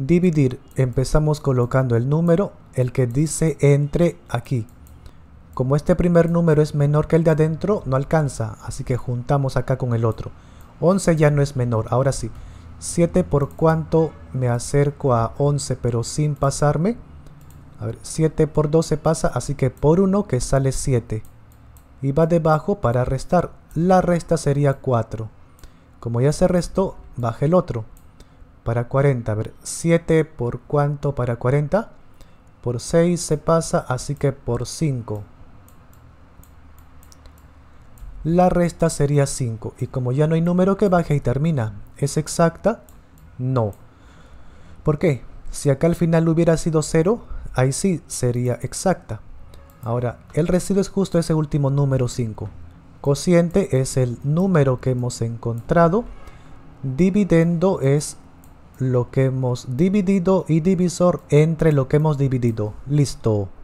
Dividir, empezamos colocando el número, el que dice entre aquí. Como este primer número es menor que el de adentro, no alcanza, así que juntamos acá con el otro. 11 ya no es menor, ahora sí. 7 por cuánto me acerco a 11 pero sin pasarme. A ver, 7 por 12 pasa, así que por 1 que sale 7. Y va debajo para restar. La resta sería 4. Como ya se restó, baja el otro para 40. A ver, 7 por cuánto para 40? Por 6 se pasa, así que por 5. La resta sería 5. Y como ya no hay número que baje y termina, ¿es exacta? No. ¿Por qué? Si acá al final hubiera sido 0, ahí sí sería exacta. Ahora, el residuo es justo ese último número 5. Cociente es el número que hemos encontrado. Dividendo es lo que hemos dividido y divisor entre lo que hemos dividido. Listo.